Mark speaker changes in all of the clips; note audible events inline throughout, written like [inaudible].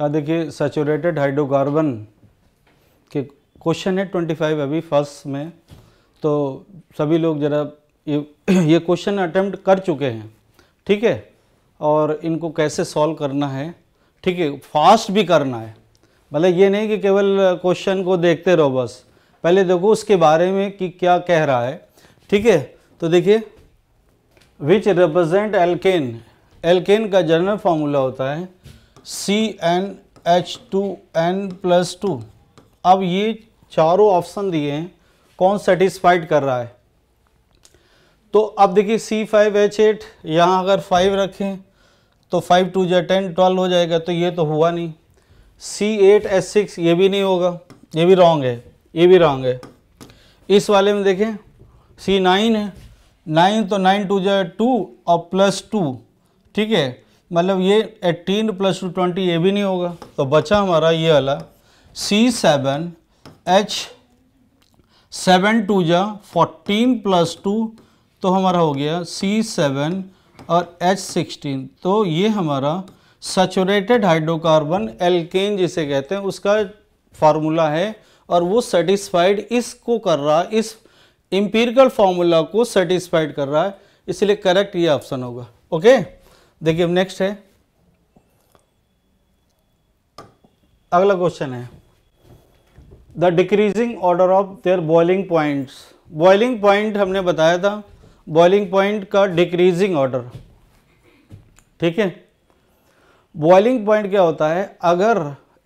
Speaker 1: अब हाँ, देखिए सेचूरेटेड हाइड्रोकार्बन के क्वेश्चन है 25 अभी फर्स्ट में तो सभी लोग ज़रा ये ये क्वेश्चन अटैम्प्ट कर चुके हैं ठीक है और इनको कैसे सॉल्व करना है ठीक है फास्ट भी करना है भले ये नहीं कि केवल क्वेश्चन को देखते रहो बस पहले देखो उसके बारे में कि क्या कह रहा है ठीक है तो देखिए विच रिप्रजेंट एल्केन एल्केन का जनरल फार्मूला होता है C N H two N plus two अब ये चारों ऑप्शन दिए हैं कौन सेटिस्फाइड कर रहा है तो अब देखिए सी फाइव एच एट यहाँ अगर फाइव रखें तो फाइव टू जै टेन ट्वेल्व हो जाएगा तो ये तो हुआ नहीं सी एट एच सिक्स ये भी नहीं होगा ये भी रॉन्ग है ये भी रॉन्ग है इस वाले में देखें सी नाइन है नाइन तो नाइन टू जै टू और प्लस टू ठीक है मतलब ये एट्टीन प्लस टू ट्वेंटी ये भी नहीं होगा तो बचा हमारा ये वाला C seven H seven two जा फोर्टीन प्लस टू तो हमारा हो गया सी सेवन और एच सिक्सटीन तो ये हमारा सेचुरेटेड हाइड्रोकार्बन एल्केन जिसे कहते हैं उसका फार्मूला है और वो सेटिस्फाइड इसको कर रहा इस एम्पीरिकल फार्मूला को सेटिस्फाइड कर रहा है इसलिए करेक्ट ये ऑप्शन होगा ओके देखिए अब नेक्स्ट है अगला क्वेश्चन है the decreasing order of their boiling points boiling point हमने बताया था बॉइलिंग पॉइंट का डिक्रीजिंग ऑर्डर ठीक है बॉइलिंग पॉइंट क्या होता है अगर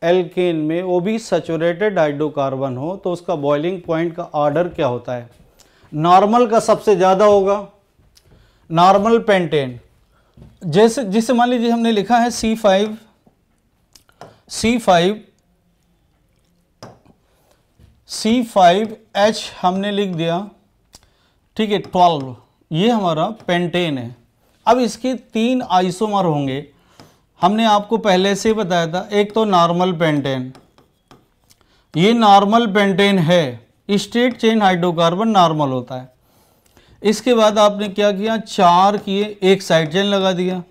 Speaker 1: एल्केन में वो भी सेचुरेटेड हाइड्रोकार्बन हो तो उसका बॉइलिंग पॉइंट का ऑर्डर क्या होता है नॉर्मल का सबसे ज़्यादा होगा नॉर्मल पेंटेन जैसे जिसे मान लीजिए हमने लिखा है C five C five C five H हमने लिख दिया ठीक है ट्वेल्व ये हमारा पेंटेन है अब इसके तीन आइसोमर होंगे हमने आपको पहले से बताया था एक तो नॉर्मल पेंटेन ये नॉर्मल पेंटेन है स्ट्रेट चेन हाइड्रोकार्बन नॉर्मल होता है इसके बाद आपने क्या किया चार किए एक साइड चेन लगा दिया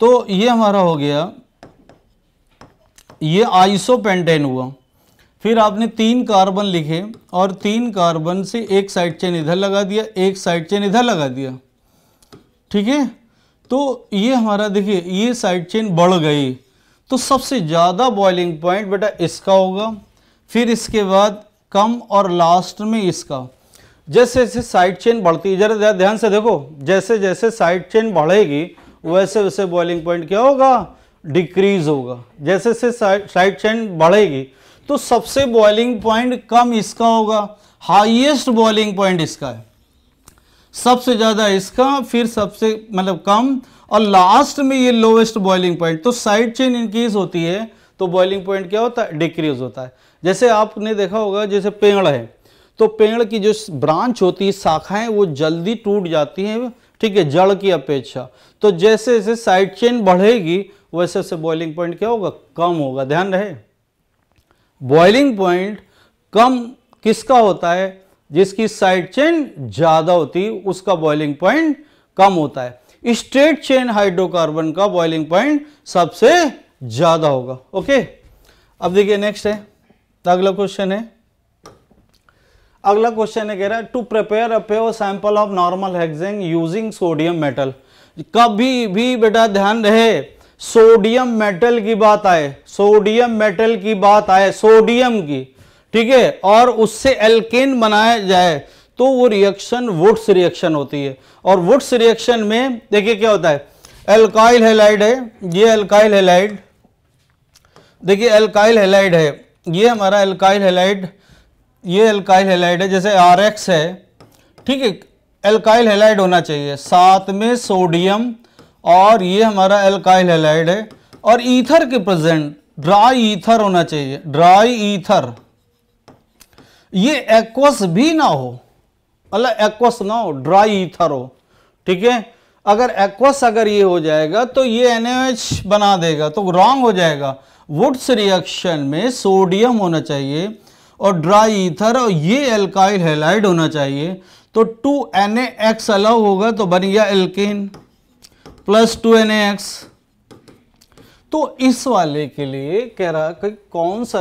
Speaker 1: तो ये हमारा हो गया ये आइसो पेंटेन हुआ फिर आपने तीन कार्बन लिखे और तीन कार्बन से एक साइड चेन इधर लगा दिया एक साइड चेन इधर लगा दिया ठीक है तो ये हमारा देखिए ये साइड चेन बढ़ गई तो सबसे ज़्यादा बॉइलिंग पॉइंट बेटा इसका होगा फिर इसके बाद कम और लास्ट में इसका जैसे जैसे साइड चेन बढ़ती है जरा ध्यान से देखो जैसे जैसे साइड चेन बढ़ेगी वैसे वैसे बॉइलिंग पॉइंट क्या होगा डिक्रीज होगा जैसे जैसे साइड चेन बढ़ेगी तो सबसे बॉइलिंग पॉइंट कम इसका होगा हाईएस्ट बॉइलिंग पॉइंट इसका है सबसे ज़्यादा इसका फिर सबसे मतलब कम और लास्ट में ये लोवेस्ट बॉइलिंग पॉइंट तो साइड चेन इंक्रीज होती है तो बॉइलिंग पॉइंट क्या होता है डिक्रीज होता है जैसे आपने देखा होगा जैसे पेड़ है तो पेड़ की जो ब्रांच होती है शाखाएं वो जल्दी टूट जाती हैं ठीक है जड़ की अपेक्षा तो जैसे जैसे साइड चेन बढ़ेगी वैसे वैसे बॉइलिंग पॉइंट क्या होगा कम होगा ध्यान रहे बॉइलिंग पॉइंट कम किसका होता है जिसकी साइड चेन ज़्यादा होती है उसका बॉइलिंग पॉइंट कम होता है स्ट्रेट चेन हाइड्रोकार्बन का बॉइलिंग पॉइंट सबसे ज़्यादा होगा ओके अब देखिए नेक्स्ट है अगला क्वेश्चन है अगला क्वेश्चन है कह रहा है to prepare a pure sample of normal hexane using sodium metal कभी भी बेटा ध्यान रहे सोडियम मेटल की बात आए सोडियम मेटल की बात आए सोडियम की ठीक है और उससे एल्केन बनाया जाए तो वो रिएक्शन वुड्स रिएक्शन होती है और वुड्स रिएक्शन में देखिए क्या होता है एल्काइल हेलाइड है ये एल्काइल हेलाइड देखिए एल्काइल हेलाइड है ये हमारा एल्काइल हेलाइड ये एल्काइल हेलाइड है जैसे आर एक्स है ठीक है एल्काइल हेलाइड होना चाहिए साथ में सोडियम और ये हमारा एल्काइल हेलाइड है और ईथर के प्रेजेंट ड्राई ईथर होना चाहिए ड्राई ईथर ये एक्वस भी ना हो अल्लाह मतलब एक्वस ना हो ड्राई ईथर हो ठीक है अगर एक्वस अगर ये हो जाएगा तो ये एनएच बना देगा तो रॉन्ग हो जाएगा वुड्स रिएक्शन में सोडियम होना चाहिए और ड्राई ईथर और ये एल्काइल हेलाइड होना चाहिए तो टू एन एक्स अलाउ होगा तो बन गया alkane plus two N X तो इस वाले के लिए कह रहा कि कौन सा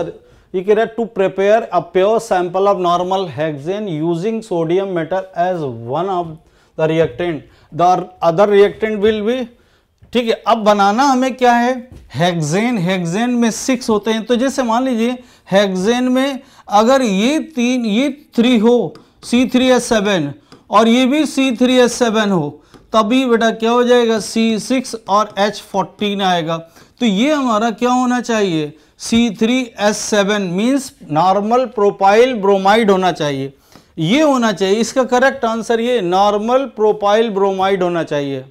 Speaker 1: ये कह रहा to prepare a pure sample of normal hexane using sodium metal as one of the reactant the other reactant will be ठीक है अब बनाना हमें क्या है हेक्सेन हेक्सेन में सिक्स होते हैं तो जैसे मान लीजिए हेक्सेन में अगर ये तीन ये थ्री हो सी थ्री एस सेवन और ये भी सी थ्री एस सेवन हो तभी बेटा क्या हो जाएगा सी सिक्स और एच फोर्टीन आएगा तो ये हमारा क्या होना चाहिए C three S seven means normal propyl bromide होना चाहिए ये होना चाहिए इसका करेक्ट आंसर ये नॉर्मल प्रोपाइल ब्रोमाइड होना चाहिए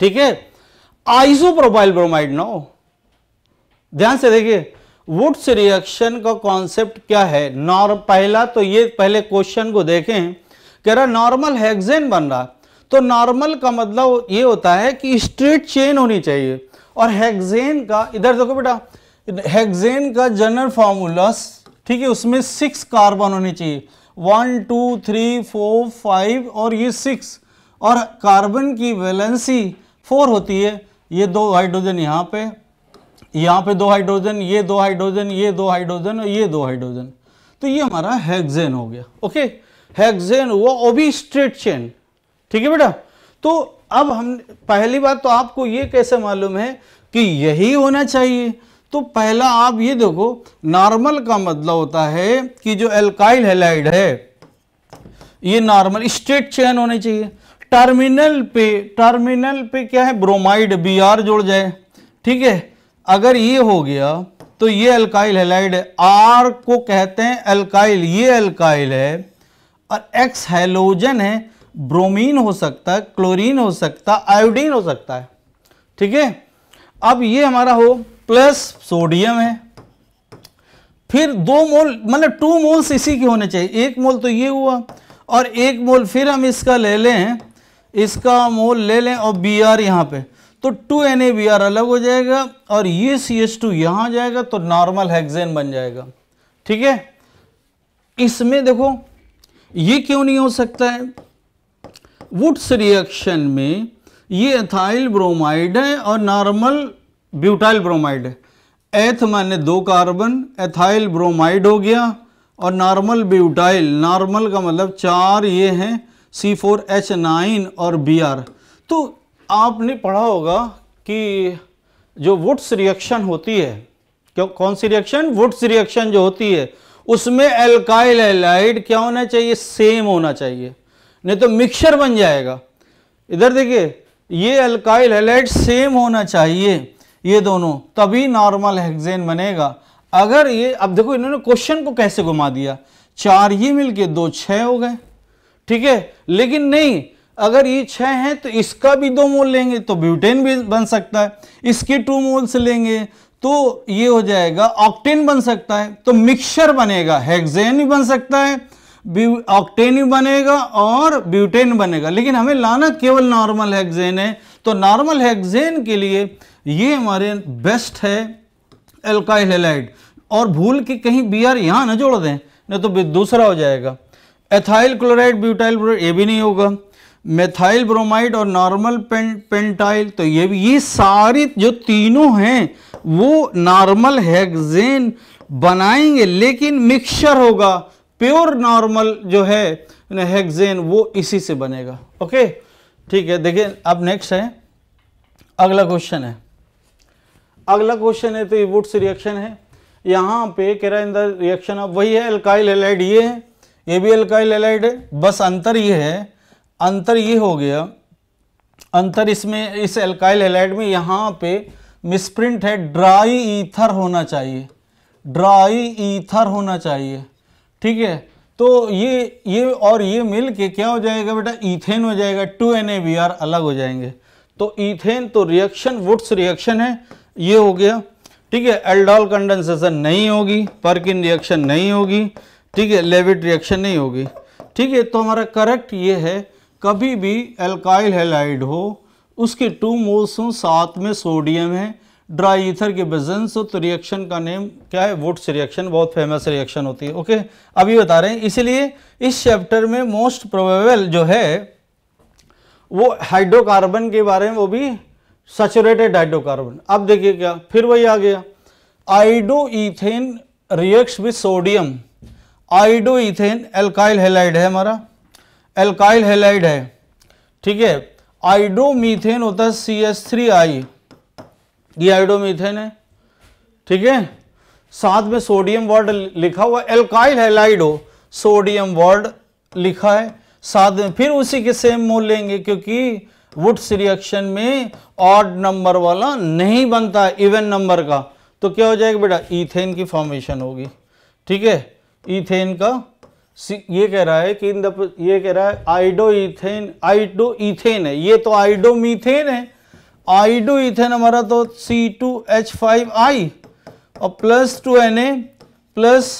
Speaker 1: ठीक है आइसोप्रोपाइल ब्रोमाइड ना हो ध्यान से देखिए वुड्स रिएक्शन का कॉन्सेप्ट क्या है नॉर्म पहला तो ये पहले क्वेश्चन को देखें कह रहा नॉर्मल हेक्सेन बन रहा तो नॉर्मल का मतलब ये होता है कि स्ट्रेट चेन होनी चाहिए और हेक्सेन का इधर देखो बेटा हेक्सेन का जनरल फॉर्मूलस ठीक है उसमें सिक्स कार्बन होनी चाहिए one two three four five और ये सिक्स और कार्बन की वैलेंसी फोर होती है ये दो हाइड्रोजन यहाँ पे यहाँ पे दो हाइड्रोजन ये दो हाइड्रोजन ये दो हाइड्रोजन और ये दो हाइड्रोजन तो ये हमारा हेक्सेन हो गया ओके हेक्सेन हुआ वो भी स्ट्रेट चेन ठीक है बेटा तो अब हम पहली बात तो आपको ये कैसे मालूम है कि यही होना चाहिए तो पहला आप ये देखो नॉर्मल का मतलब होता है कि जो एल्काइल हेलाइड है ये नॉर्मल स्ट्रेट चेन होने चाहिए टर्मिनल पे टर्मिनल पे क्या है ब्रोमाइड बी आर जोड़ जाए ठीक है अगर ये हो गया तो ये अल्काइल हेलाइड है आर को कहते हैं अल्काइल ये अल्काइल है और एक्स हेलोजन है ब्रोमीन हो सकता है क्लोरीन हो सकता है आयोडीन हो सकता है ठीक है अब ये हमारा हो प्लस सोडियम है फिर दो मोल मतलब टू मोल्स इसी के होने चाहिए एक मोल तो ये हुआ और एक मोल फिर हम इसका ले लें इसका मोल ले लें और बी आर यहाँ पर तो two N A B R अलग हो जाएगा और ये सी एस टू यहाँ जाएगा तो नॉर्मल हेक्सेन बन जाएगा ठीक है इसमें देखो ये क्यों नहीं हो सकता है वुड्स रिएक्शन में ये एथाइल ब्रोमाइड है और नॉर्मल ब्यूटाइल ब्रोमाइड है एथ माने दो कार्बन एथाइल ब्रोमाइड हो गया और नॉर्मल ब्यूटाइल नॉर्मल का मतलब चार ये हैं सी फोर एच नाइन और बी आर तो आपने पढ़ा होगा कि जो वुड्स रिएक्शन होती है क्यों कौन सी रिएक्शन वुड्स रिएक्शन जो होती है उसमें एल्काइल एलाइड क्या होना चाहिए सेम होना चाहिए नहीं तो मिक्सचर बन जाएगा इधर देखिए ये अल्काइल एलाइड सेम होना चाहिए ये दोनों तभी नॉर्मल हेक्सेन बनेगा अगर ये अब देखो इन्होंने क्वेश्चन को कैसे घुमा दिया चार ये मिलके दो छह हो गए ठीक है लेकिन नहीं अगर ये छह है तो इसका भी दो मोल लेंगे तो ब्यूटेन भी बन सकता है इसके टू मोल्स लेंगे तो ये हो जाएगा ऑक्टेन बन सकता है तो मिक्सचर बनेगा हेक्सेन भी बन सकता है ऑक्टेन भी बनेगा और ब्यूटेन बनेगा लेकिन हमें लाना केवल नॉर्मल हेक्सेन है तो नॉर्मल हेक्सेन के लिए ये हमारे बेस्ट है एल्काइल हेलाइड और भूल के कहीं बी आर यहाँ ना जोड़ दें नहीं तो दूसरा हो जाएगा एथाइल क्लोराइड ब्यूटाइल ये भी नहीं होगा मेथाइल ब्रोमाइड और नॉर्मल पें, पेंटाइल तो ये भी ये सारी जो तीनों हैं वो नॉर्मल हेगजेन बनाएंगे लेकिन मिक्सचर होगा प्योर नॉर्मल जो है हेगजेन वो इसी से बनेगा ओके ठीक है देखिए अब नेक्स्ट है अगला क्वेश्चन है अगला क्वेश्चन है तो ये वुड्स रिएक्शन है यहाँ पे कह रहा है इन द रिएक्शन अब वही है अल्काइल हेलाइड ये है ए बी एल का एलाइड बस अंतर ये है अंतर ये हो गया अंतर इसमें इस एल्काइल एलाइड में यहाँ पे मिसप्रिंट है ड्राई ईथर होना चाहिए ड्राई ईथर होना चाहिए ठीक है तो ये ये और ये मिल के क्या हो जाएगा बेटा ईथेन हो जाएगा टू एन अलग हो जाएंगे तो ईथेन तो रिएक्शन वुड्स रिएक्शन है ये हो गया ठीक है एल्डॉल कंडेंसेशन नहीं होगी पर्किन रिएक्शन नहीं होगी ठीक है लेविट रिएक्शन नहीं होगी ठीक है तो हमारा करेक्ट ये है कभी भी एल्काइल हेलाइड हो उसके टू मोल्स हों साथ में सोडियम है ड्राई ईथर के बेजेंस हो तो रिएक्शन का नेम क्या है वुड्स रिएक्शन बहुत फेमस रिएक्शन होती है ओके अभी बता रहे हैं इसलिए इस चैप्टर में मोस्ट प्रोबेबल जो है वो हाइड्रोकार्बन के बारे में वो भी सेचुरेटेड हाइड्रोकार्बन अब देखिए क्या फिर वही आ गया iodo ethane react with sodium iodo ethane alkyl halide है हमारा एल्काइल हेलाइड है ठीक है आइडोमीथेन होता है सी एस थ्री आई ये आइडोमीथेन है ठीक है साथ में सोडियम वर्ड लिखा हुआ एल्काइल हेलाइड हो सोडियम वर्ड लिखा है साथ में फिर उसी के सेम मोल लेंगे क्योंकि वुड्स रिएक्शन में ऑड नंबर वाला नहीं बनता इवन नंबर का तो क्या हो जाएगा बेटा इथेन की फॉर्मेशन होगी ठीक है इथेन का ये कह रहा है कि इन ये कह रहा है आइडो इथेन आइडो इथेन है ये तो आइडो मीथेन है आइडो इथेन हमारा तो C two H five I और plus two N A plus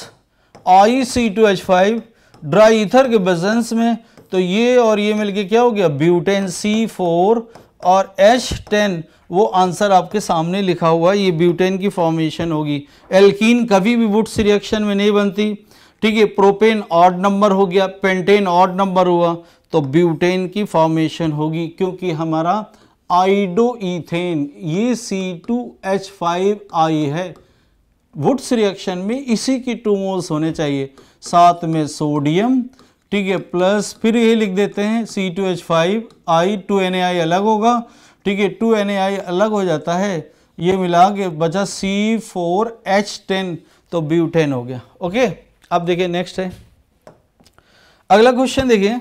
Speaker 1: I C two H five dry ether के बजेंस में तो ये और ये मिलके क्या हो गया ब्यूटेन सी फोर और एच टेन वो आंसर आपके सामने लिखा हुआ ये ब्यूटेन की फॉर्मेशन होगी एल्कीन कभी भी वुड्स रिएक्शन में नहीं बनती ठीक है प्रोपेन ऑड नंबर हो गया पेंटेन ऑड नंबर हुआ तो ब्यूटेन की फॉर्मेशन होगी क्योंकि हमारा आइडोईथेन ये C two H five I है वुड्स रिएक्शन में इसी की टू मोल्स होने चाहिए साथ में सोडियम ठीक है प्लस फिर ये लिख देते हैं C two two H five I N A I अलग होगा ठीक है टू एन ए आई अलग हो जाता है ये मिला के बचा सी फोर एच टेन तो ब्यूटेन हो गया ओके अब देखिए नेक्स्ट है अगला क्वेश्चन देखिए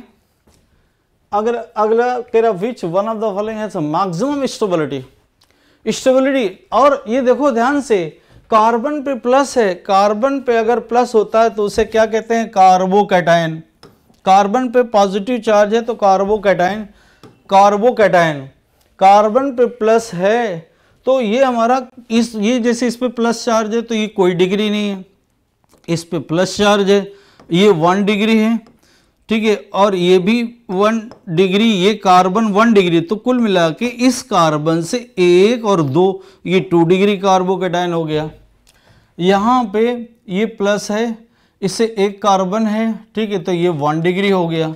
Speaker 1: अगर अगला कह रहा which one of the following has maximum stability stability और ये देखो ध्यान से कार्बन पे प्लस है कार्बन पे अगर प्लस होता है तो उसे क्या कहते हैं कार्बोकैटायन कार्बन पे पॉजिटिव चार्ज है तो कार्बोकैटायन कार्बोकैटायन कार्बन पे प्लस है तो ये हमारा इस ये जैसे इस पर प्लस चार्ज है तो ये कोई डिग्री नहीं है इस पे प्लस चार्ज है ये वन डिग्री है ठीक है और ये भी वन डिग्री ये कार्बन वन डिग्री तो कुल मिला के इस कार्बन से एक और दो ये टू डिग्री कार्बोकेटाइन हो गया यहाँ पे ये प्लस है इससे एक कार्बन है ठीक है तो ये वन डिग्री हो गया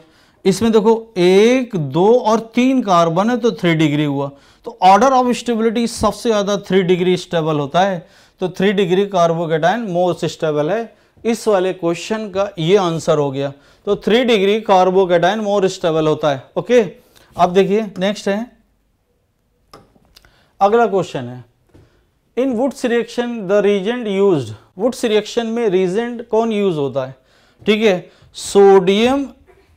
Speaker 1: इसमें देखो एक दो और तीन कार्बन है तो थ्री डिग्री हुआ तो ऑर्डर ऑफ स्टेबिलिटी सबसे ज़्यादा थ्री डिग्री स्टेबल होता है तो three degree carbocation most stable है इस वाले क्वेश्चन का ये आंसर हो गया तो three degree carbocation more stable होता है ओके अब देखिए नेक्स्ट है अगला क्वेश्चन है in Wurtz reaction the reagent use Wurtz reaction में रीजेंट कौन यूज होता है ठीक है सोडियम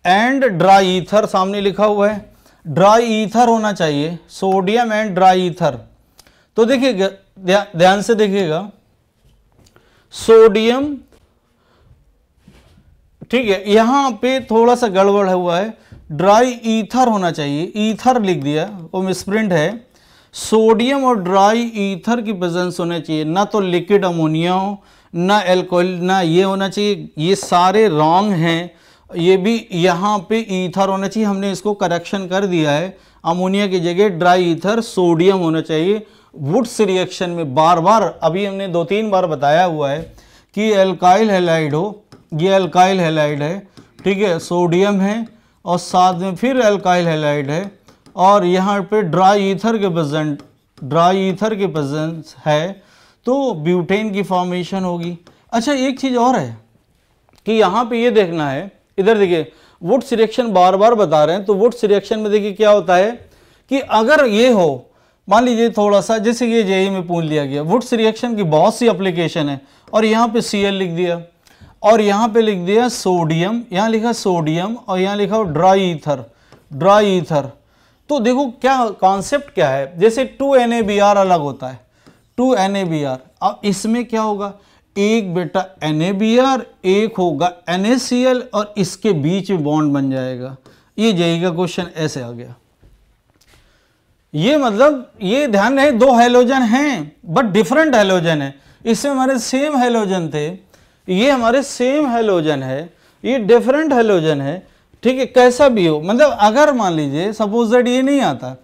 Speaker 1: एंड ड्राई ईथर सामने लिखा हुआ है ड्राई ईथर होना चाहिए सोडियम एंड ड्राई ईथर तो देखिएगा ध्यान से देखिएगा सोडियम ठीक है यहाँ पे थोड़ा सा गड़बड़ हुआ है ड्राई ईथर होना चाहिए ईथर लिख दिया वो मिसप्रिंट है सोडियम और ड्राई ईथर की प्रेजेंस होना चाहिए ना तो लिक्विड अमोनिया हो ना एल्कोहल ना ये होना चाहिए ये सारे रॉन्ग हैं ये भी यहाँ पे ईथर होना चाहिए हमने इसको करेक्शन कर दिया है अमोनिया की जगह ड्राई ईथर सोडियम होना चाहिए वुड्स रिएक्शन में बार बार अभी हमने दो तीन बार बताया हुआ है कि एल्काइल हेलाइड हो ये अल्काइल हेलाइड है ठीक है सोडियम है और साथ में फिर अल्काइल हेलाइड है और यहाँ पे ड्राई ईथर के प्रजेंट ड्राई ईथर के प्रजेंट है तो ब्यूटेन की फॉर्मेशन होगी अच्छा एक चीज़ और है कि यहाँ पे ये देखना है इधर देखिए वुड सिलेक्शन बार बार बता रहे हैं तो वुड सिलेक्शन में देखिए क्या होता है कि अगर ये हो मान लीजिए थोड़ा सा जैसे ये जेई में पूछ लिया गया वुड्स रिएक्शन की बहुत सी अप्लीकेशन है और यहाँ पे सी लिख दिया और यहाँ पे लिख दिया सोडियम यहाँ लिखा सोडियम और यहाँ लिखा ड्राई ईथर ड्राई ईथर तो देखो क्या कॉन्सेप्ट क्या है जैसे टू एन अलग होता है टू एन अब इसमें क्या होगा एक बेटा एन एक होगा एन और इसके बीच में बॉन्ड बन जाएगा ये जाएगा e क्वेश्चन ऐसे आ गया ये मतलब ये ध्यान रहे दो हेलोजन हैं बट डिफरेंट हेलोजन है इसमें हमारे सेम हेलोजन थे ये हमारे सेम हेलोजन है ये डिफरेंट हेलोजन है ठीक है कैसा भी हो मतलब अगर मान लीजिए सपोज दैट ये नहीं आता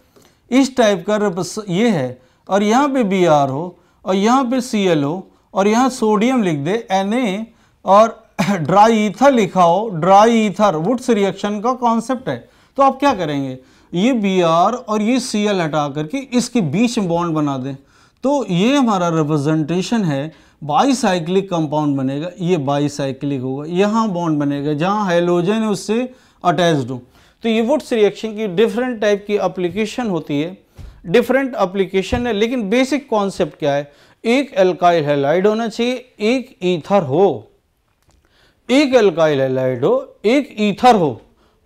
Speaker 1: इस टाइप का ये है और यहाँ पे बी आर हो और यहाँ पे सी एल हो और यहाँ सोडियम लिख दे एन ए और ड्राई [coughs] ईथर लिखा हो ड्राई ईथर वुड्स रिएक्शन का कॉन्सेप्ट है तो आप क्या करेंगे ये बी आर और ये सी एल हटा करके इसके बीच में बॉन्ड बना दें तो ये हमारा रिप्रेजेंटेशन है बाईसाइक्लिक कंपाउंड बनेगा ये बाईसाइक्लिक होगा यहाँ बॉन्ड बनेगा जहाँ हाइलोजन है उससे अटैच्ड हो तो ये वुड्स रिएक्शन की डिफरेंट टाइप की अप्लीकेशन होती है डिफरेंट अप्लीकेशन है लेकिन बेसिक कॉन्सेप्ट क्या है एक एल्काइल हेलाइड होना चाहिए एक ईथर हो एक एल्काइल हेलाइड हो एक ईथर हो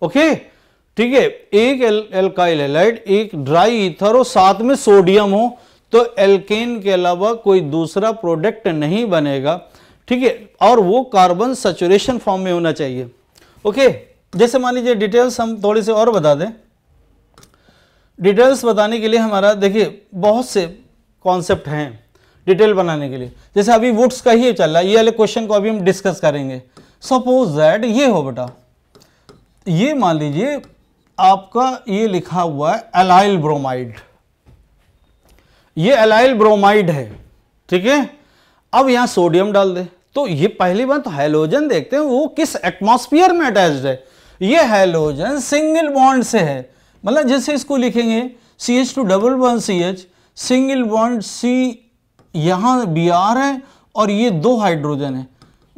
Speaker 1: ओके ठीक है एक एल्काइल हेलाइड एक ड्राई ईथर हो साथ में सोडियम हो तो एल्केन के अलावा कोई दूसरा प्रोडक्ट नहीं बनेगा ठीक है और वो कार्बन सचुरेशन फॉर्म में होना चाहिए ओके जैसे मान लीजिए डिटेल्स हम थोड़े से और बता दें डिटेल्स बताने के लिए हमारा देखिए बहुत से कॉन्सेप्ट हैं डिटेल बनाने के लिए जैसे अभी वुड्स का ही चल रहा है ये वाले क्वेश्चन को अभी हम डिस्कस करेंगे सपोज दैट ये हो बेटा ये मान लीजिए आपका ये लिखा हुआ है एलाइल ब्रोमाइड ये एलाइल ब्रोमाइड है ठीक है अब यहां सोडियम डाल दे तो ये पहली बात तो हाइलोजन देखते हैं वो किस एटमोस्फियर में अटैच्ड है ये हाइलोजन सिंगल बॉन्ड से है मतलब जैसे इसको लिखेंगे C H two double one C H single bond C यहां बी आर है और ये दो हाइड्रोजन है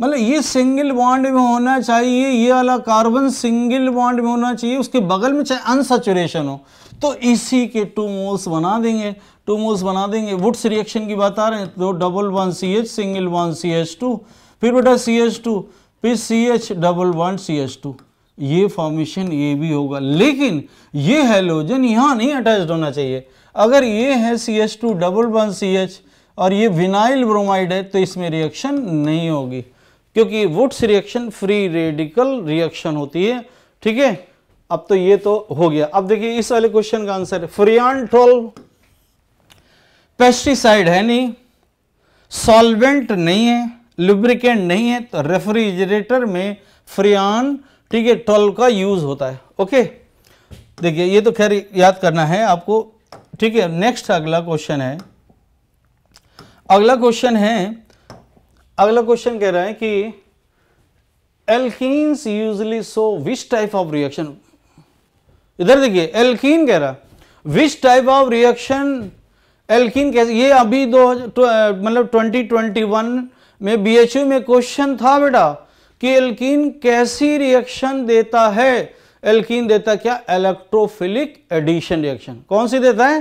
Speaker 1: मतलब ये सिंगल बॉन्ड में होना चाहिए ये वाला कार्बन सिंगल बॉन्ड में होना चाहिए उसके बगल में चाहे अनसेचुरेशन हो तो इसी के टू मोल्स बना देंगे टू मोल्स बना देंगे वुड्स रिएक्शन की बात आ रहे हैं तो double one C H single one C H two फिर बेटा सी एच टू फिर C H double one C H two ये फॉर्मेशन ये भी होगा लेकिन ये हेलोजन यहाँ नहीं अटैच होना चाहिए अगर ये है C H two double one C H और ये विनाइल ब्रोमाइड है तो इसमें रिएक्शन नहीं होगी क्योंकि Wurtz reaction free radical reaction होती है ठीक है अब तो ये तो हो गया अब देखिए इस वाले क्वेश्चन का आंसर फ्रियान टोल पेस्टिसाइड है नहीं सॉल्वेंट नहीं है लुब्रिकेंट नहीं है तो रेफ्रिजरेटर में फ्रियान ठीक है टोल का यूज होता है ओके देखिए ये तो खैर याद करना है आपको ठीक है नेक्स्ट अगला क्वेश्चन है अगला क्वेश्चन है अगला क्वेश्चन कह रहा है कि alkenes usually so which type of reaction इधर देखिए एल्कीन कह रहा which type of reaction alkene कैसे ये अभी दो तो, मतलब 2021 में बीएचयू में क्वेश्चन था बेटा कि एल्कीन कैसी रिएक्शन देता है एल्कीन देता क्या इलेक्ट्रोफिलिक एडिशन रिएक्शन कौन सी देता है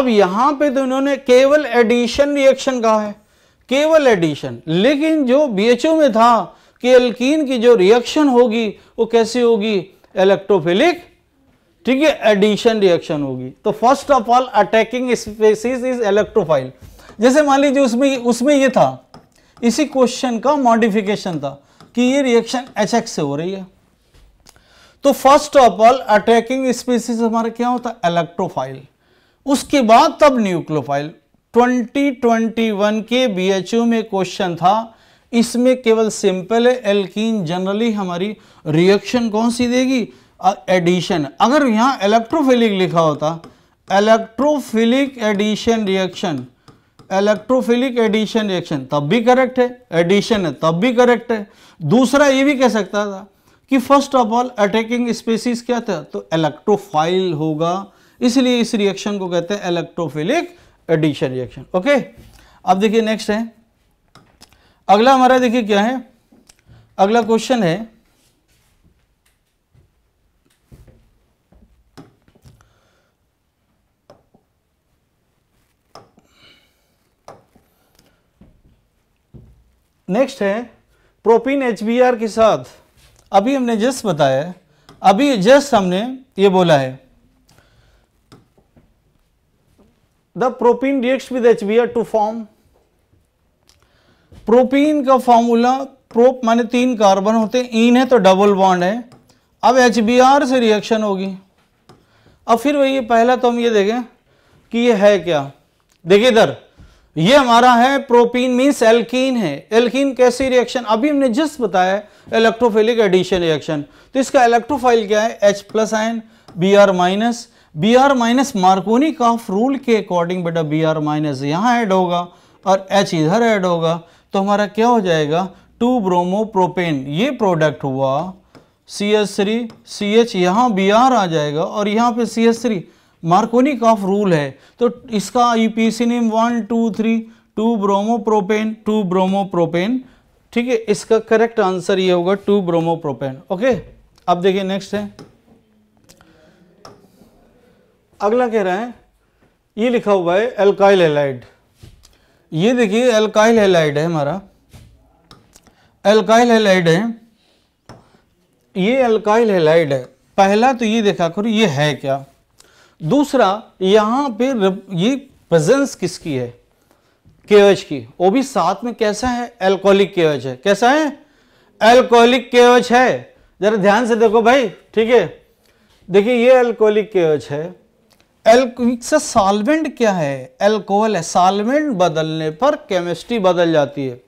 Speaker 1: अब यहां पे तो इन्होंने केवल एडिशन रिएक्शन कहा है केवल एडिशन लेकिन जो बी में था कि एल्कीन की जो रिएक्शन होगी वो कैसी होगी इलेक्ट्रोफिलिक ठीक है एडिशन रिएक्शन होगी तो first of all attacking species is electrophile जैसे मान लीजिए उसमें उसमें ये था इसी क्वेश्चन का मॉडिफिकेशन था कि ये रिएक्शन एच से हो रही है तो first of all attacking species हमारा क्या होता है इलेक्ट्रोफाइल उसके बाद तब न्यूक्लोफाइल 2021 के बीएचयू में क्वेश्चन था इसमें केवल सिंपल है एल्कीन जनरली हमारी रिएक्शन कौन सी देगी एडिशन अगर यहाँ इलेक्ट्रोफिलिक लिखा होता electrophilic addition reaction electrophilic addition reaction तब भी करेक्ट है एडिशन है तब भी करेक्ट है दूसरा ये भी कह सकता था कि first of all attacking species क्या था तो इलेक्ट्रोफाइल होगा इसलिए इस रिएक्शन को कहते हैं इलेक्ट्रोफिलिक एडिशन रिएक्शन ओके अब देखिए नेक्स्ट है अगला हमारा देखिए क्या है अगला क्वेश्चन है नेक्स्ट है प्रोपीन एच के साथ अभी हमने जस्ट बताया अभी जस्ट हमने ये बोला है the propene reacts with HBr to form propene का फॉर्मूला प्रोप माने तीन कार्बन होते ईन है तो डबल बॉन्ड है अब एच से रिएक्शन होगी अब फिर वही पहला तो हम ये देखें कि ये है क्या देखिए इधर ये हमारा है प्रोपीन मीन्स एल्कीन है एल्कीन कैसी रिएक्शन अभी हमने जस्ट बताया इलेक्ट्रोफिलिक एडिशन रिएक्शन तो इसका इलेक्ट्रोफाइल क्या है H plus ion B R minus B R minus Markovnikov rule के अकॉर्डिंग बेटा बी आर माइनस यहाँ ऐड होगा और एच इधर ऐड होगा तो हमारा क्या हो जाएगा टू ब्रोमो प्रोपेन ये प्रोडक्ट हुआ C S three C H यहाँ बी आर आ जाएगा और यहाँ पे C S three Markovnikov rule है तो इसका U P C name one two three two bromo propane two bromo propane ठीक है इसका करेक्ट आंसर ये होगा टू ब्रोमो प्रोपेन ओके अब देखिए नेक्स्ट है अगला कह रहा है ये लिखा हुआ है एल्काइल हेलाइड ये देखिए एल्काइल हेलाइड है हमारा एल्काइल हेलाइड है ये एल्काइल हेलाइड है पहला तो ये देखा करो ये है क्या दूसरा यहां पे ये प्रेजेंस किसकी है केवच की वो भी साथ में कैसा है एल्कोहलिक केवच है कैसा है एल्कोहलिक केवच है जरा ध्यान से देखो भाई ठीक है देखिए ये एल्कोहलिक केवच है एल्कोइक्स सॉल्वेंट क्या है एल्कोहल है सॉल्वेंट बदलने पर केमिस्ट्री बदल जाती है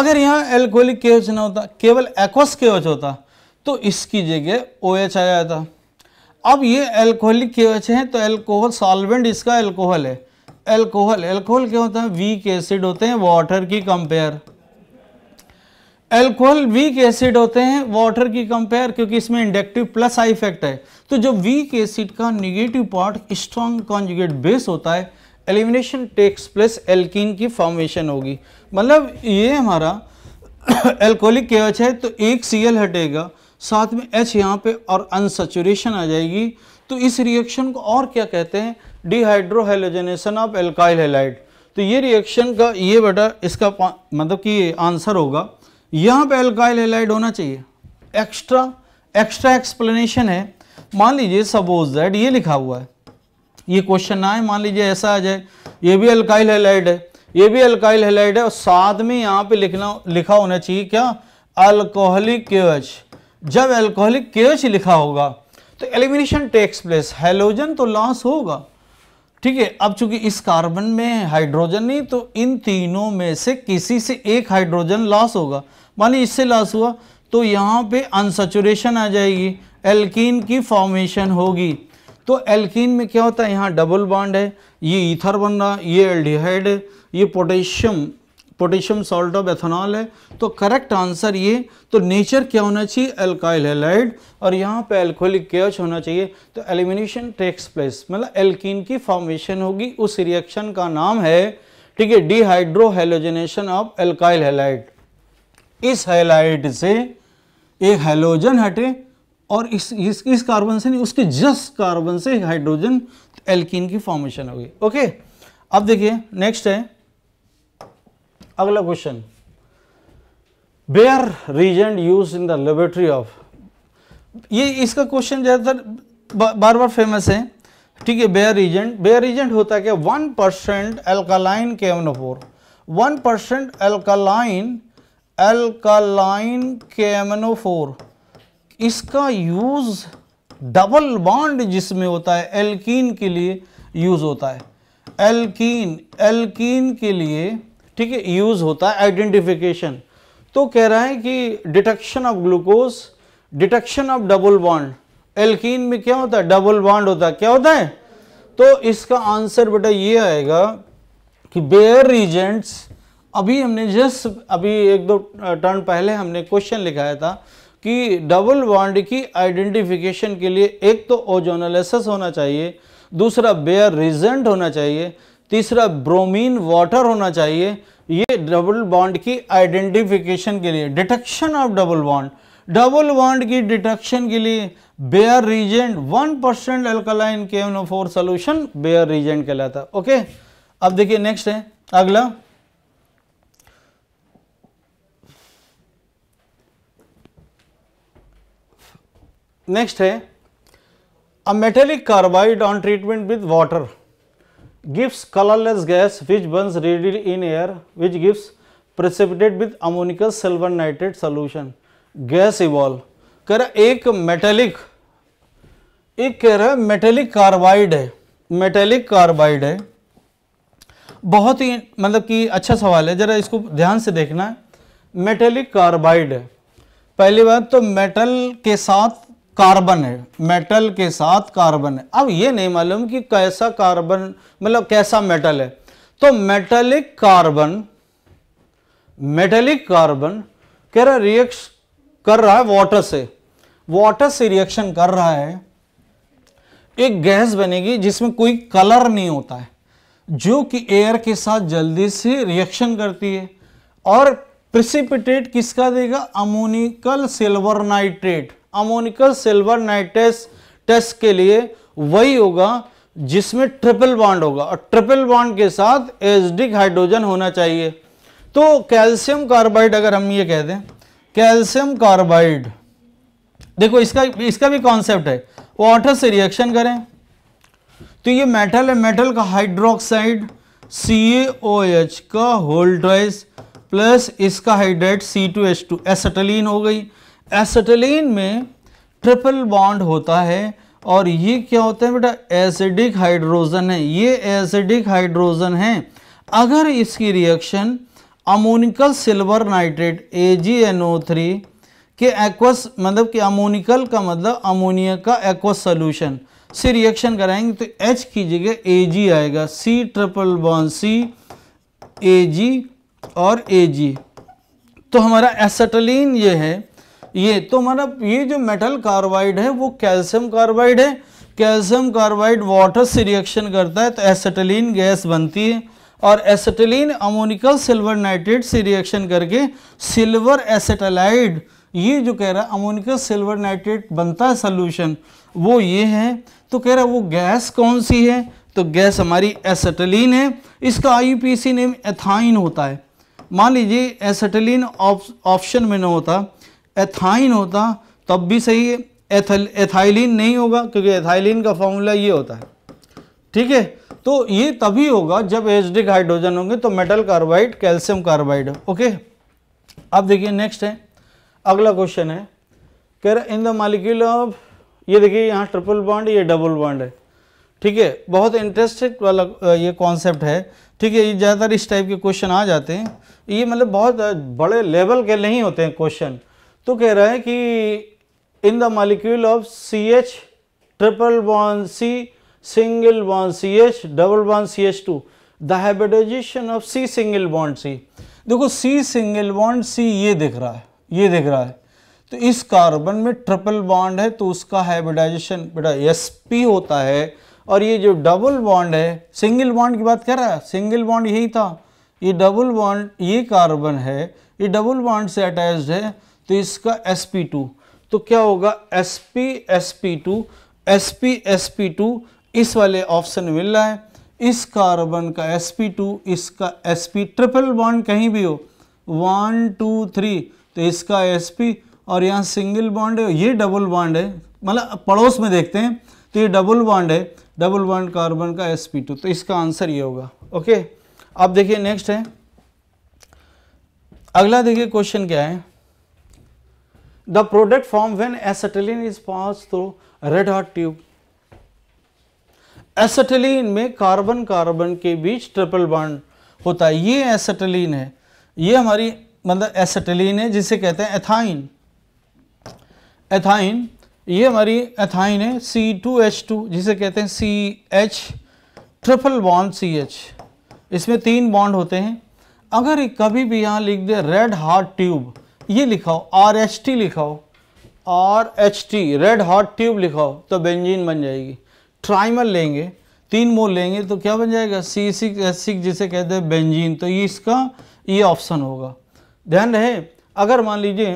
Speaker 1: अगर यहाँ एल्कोहलिक केवच ना होता केवल एक्वस केवच होता तो इसकी जगह ओ एच आ जाता अब ये एल्कोहलिक केवच है तो एल्कोहल सॉल्वेंट इसका एल्कोहल है एल्कोहल एल्कोहल क्या होता है वीक एसिड होते हैं वाटर की कंपेयर एल्कोहल वीक एसिड होते हैं वाटर की कंपेयर क्योंकि इसमें इंडक्टिव प्लस आई इफेक्ट है तो जो वीक एसिड का negative part strong conjugate base होता है एलिमिनेशन टेक्स प्लस एल्किन की फॉर्मेशन होगी मतलब ये हमारा एल्कोहलिक [coughs] केवच है तो एक सी हटेगा साथ में एच यहाँ पे और अनसेचुरेशन आ जाएगी तो इस रिएक्शन को और क्या कहते हैं डिहाइड्रोहेलोजनेशन ऑफ एल्काइल हेलाइट तो ये रिएक्शन का ये बेटा इसका मतलब कि आंसर होगा यहां पे अल्काइल एलाइड होना चाहिए एक्स्ट्रा एक्स्ट्रा एक्सप्लेनेशन है मान लीजिए सपोज दैट ये लिखा हुआ है ये क्वेश्चन ना है मान लीजिए ऐसा आ जाए ये भी अल्काइल हेलाइड है ये भी अल्काइल हेलाइड है और साथ में यहां पे लिखना लिखा होना चाहिए क्या अल्कोहलिक केच जब अल्कोहलिक केच लिखा होगा तो एलिमिनेशन टेक्स प्लेस हेलोजन तो लॉस होगा ठीक है अब चूंकि इस कार्बन में हाइड्रोजन नहीं तो इन तीनों में से किसी से एक हाइड्रोजन लॉस होगा मानिए इससे लॉस हुआ तो यहाँ पे अनसेचुरेशन आ जाएगी एल्कीन की फॉर्मेशन होगी तो एल्कीन में क्या होता है यहाँ डबल बॉन्ड है ये ईथर बन रहा ये एल्डिहाइड ये potassium potassium salt of ethanol है तो करेक्ट आंसर ये तो नेचर क्या होना चाहिए एल्काइल हेलाइड और यहाँ पे एल्कोहलिक केच होना चाहिए तो एलिमिनेशन टेक्स प्लेस मतलब एल्किन की फॉर्मेशन होगी उस रिएक्शन का नाम है ठीक है डिहाइड्रोहेलोजनेशन ऑफ एल्काइल हेलाइड इस हेलाइड से एक हेलोजन हटे और इस इस, इस कार्बन से नहीं उसके जस्ट कार्बन से हाइड्रोजन एल्किन की फॉर्मेशन होगी ओके अब देखिए नेक्स्ट है अगला question Baeyer reagent use in the laboratory of ये इसका क्वेश्चन ज़्यादातर बार बार फेमस है ठीक है बेयर रीजेंट बेयर रीजेंट होता है कि one percent alkaline K one percent alkaline alkaline K इसका यूज़ डबल बॉन्ड जिसमें होता है एल्कीन के लिए यूज़ होता है एल्कीन एल्कीन के लिए ठीक है यूज़ होता है आइडेंटिफिकेशन तो कह रहा है कि detection of glucose detection of double bond alkene में क्या होता है डबल बॉन्ड होता है क्या होता है तो इसका आंसर बेटा ये आएगा कि बेयर रीजेंट्स अभी हमने जस्ट अभी एक दो टर्न पहले हमने क्वेश्चन लिखाया था कि डबल बॉन्ड की आइडेंटिफिकेशन के लिए एक तो ओजोनलेसस होना चाहिए दूसरा बेयर रीजेंट होना चाहिए तीसरा ब्रोमीन वाटर होना चाहिए ये डबल बॉन्ड की आइडेंटिफिकेशन के लिए detection of double bond double bond की डिटेक्शन के लिए Baeyer reagent one percent alkaline के फोर सोल्यूशन बेयर रीजेंट कहलाता ओके अब देखिए नेक्स्ट है अगला नेक्स्ट है a metallic carbide on treatment with water gives colorless gas which burns readily in air which gives precipitate with ammonious silver nitrate solution gas evolve कह रहा एक metallic एक कह रहा है मेटेलिक कार्बाइड है मेटेलिक कार्बाइड है बहुत ही मतलब कि अच्छा सवाल है जरा इसको ध्यान से देखना है मेटेलिक कार्बाइड है पहली बात तो मेटल के साथ कार्बन है मेटल के साथ कार्बन है अब ये नहीं मालूम कि कैसा कार्बन मतलब कैसा मेटल है तो मेटलिक कार्बन मेटेलिक कार्बन कह रहा रिएक्श कर रहा है वाटर से वाटर से रिएक्शन कर रहा है एक गैस बनेगी जिसमें कोई कलर नहीं होता है जो कि एयर के साथ जल्दी से रिएक्शन करती है और प्रिसिपिटेट किसका देगा ammoniacal silver nitrate ammoniacal silver nitrate test के लिए वही होगा जिसमें ट्रिपल बॉन्ड होगा और ट्रिपल बॉन्ड के साथ एसिडिक हाइड्रोजन होना चाहिए तो कैल्शियम कार्बाइड अगर हम ये कह दें कैल्शियम कार्बाइड देखो इसका इसका भी कॉन्सेप्ट है वाटर से रिएक्शन करें तो ये मेटल है मेटल का हाइड्रोक्साइड सी एच का होल्ड्राइस प्लस इसका hydrate C two H two acetylene हो गई एसटलिन में ट्रिपल बॉन्ड होता है और ये क्या होता है बेटा एसिडिक हाइड्रोजन है ये एसिडिक हाइड्रोजन है अगर इसकी reaction ammoniacal silver nitrate three के एक्वस मतलब कि अमोनिकल का मतलब अमोनिया का एक्वस सोल्यूशन से रिएक्शन कराएंगे तो H की जगह जी आएगा C triple bond C G और जी तो हमारा एसेटलिन ये है ये तो मतलब ये जो मेटल कार्बाइड है वो कैल्शियम कार्बाइड है कैल्शियम कार्बाइड वाटर से रिएक्शन करता है तो एसेटलीन गैस बनती है और एसेटलीन अमोनिकल सिल्वर नाइट्रेट से रिएक्शन करके सिल्वर एसेटेलाइड ये जो कह रहा है अमोनिकल सिल्वर नाइट्रेट बनता है सोल्यूशन वो ये है तो कह रहा है वो गैस कौन सी है तो गैस हमारी एसेटलीन है इसका सी नेम एथाइन होता है मान लीजिए एसेटलीन ऑप्शन में ना होता एथाइन होता तब भी सही है एथल एथाइलिन नहीं होगा क्योंकि एथाइलिन का फॉर्मूला ये होता है ठीक है तो ये तभी होगा जब एसिडिक हाइड्रोजन होंगे तो metal carbide calcium carbide okay अब देखिए नेक्स्ट है अगला क्वेश्चन है कह रहा इन द मालिक्यूल ऑफ ये देखिए यहाँ ट्रिपल बॉन्ड ये डबल बॉन्ड है ठीक है बहुत इंटरेस्टेड वाला ये कॉन्सेप्ट है ठीक है ये ज़्यादातर इस टाइप के क्वेश्चन आ जाते हैं ये मतलब बहुत बड़े लेवल के नहीं होते हैं क्वेश्चन तो कह रहे हैं कि in the molecule of C H triple bond C single bond C H double bond C H two the hybridization of C single bond C देखो सी सिंगल बॉन्ड सी ये दिख रहा है ये दिख रहा है तो इस कार्बन में ट्रिपल बॉन्ड है तो उसका हाइब्रिडाइजेशन बेटा एस पी होता है और ये जो डबल बॉन्ड है सिंगल बॉन्ड की बात कर रहा है सिंगल बॉन्ड यही था ये डबल बॉन्ड ये कार्बन है ये डबल बॉन्ड से अटैच्ड है तो इसका sp2 तो क्या होगा sp sp2 sp sp2 इस वाले ऑप्शन मिल रहा है इस कार्बन का sp2 इसका sp ट्रिपल बॉन्ड कहीं भी हो वन टू थ्री तो इसका sp और यहाँ सिंगल बॉन्ड है ये डबल बॉन्ड है मतलब पड़ोस में देखते हैं तो ये डबल बॉन्ड है डबल बॉन्ड कार्बन का sp2 तो इसका आंसर ये होगा ओके अब देखिए नेक्स्ट है अगला देखिए क्वेश्चन क्या है the product formed when acetylene is passed through red hot tube. Acetylene में कार्बन कार्बन के बीच ट्रिपल बॉन्ड होता है ये एसेटिलीन है ये हमारी मतलब एसेटिलीन है जिसे कहते हैं एथाइन एथाइन ये हमारी एथाइन है सी टू एच टू जिसे कहते हैं C H triple bond C H इसमें तीन बॉन्ड होते हैं अगर कभी भी यहाँ लिख दे रेड हार्ट ट्यूब ये लिखाओ आर एच टी लिखाओ R H T red hot tube लिखाओ तो बेंजीन बन जाएगी ट्राइमर लेंगे तीन मोल लेंगे तो क्या बन जाएगा सी सिक्स एस सिक्स जिसे कहते हैं बेंजीन तो ये इसका ये ऑप्शन होगा ध्यान रहे अगर मान लीजिए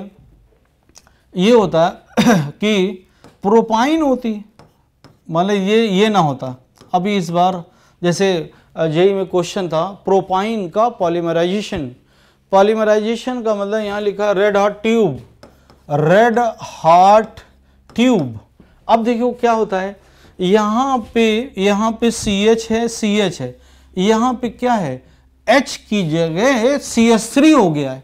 Speaker 1: ये होता [coughs] कि प्रोपाइन होती मान लीजिए ये ये ना होता अभी इस बार जैसे जेई में क्वेश्चन था प्रोपाइन का पॉलीमराइजेशन पॉलीमराइजेशन का मतलब यहां लिखा red hot tube red hot tube अब देखिए वो क्या होता है यहां पे यहां पे सी एच है सी एच है यहां पे क्या है एच की जगह सी एस थ्री हो गया है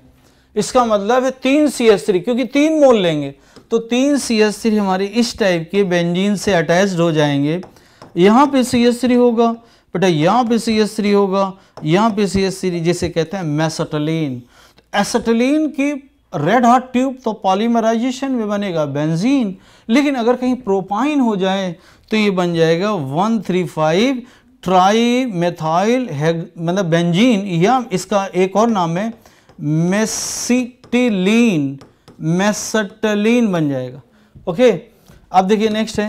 Speaker 1: इसका मतलब है तीन सी एस थ्री क्योंकि तीन मोल लेंगे तो तीन सी एस थ्री हमारे इस टाइप के बेंजीन से अटैच हो जाएंगे यहां पे सी एस थ्री होगा बेटा यहाँ पे सी एस थ्री होगा यहाँ पे सी एस थ्री जिसे कहते हैं मैसटलिन एसटलिन तो की रेड हॉट ट्यूब तो पॉलीमराइजेशन में बनेगा बेंजीन लेकिन अगर कहीं प्रोपाइन हो जाए तो ये बन जाएगा one three five tri methyl मतलब बेंजीन या इसका एक और नाम है मेसिटिलीन मेसटलीन बन जाएगा ओके अब देखिए नेक्स्ट है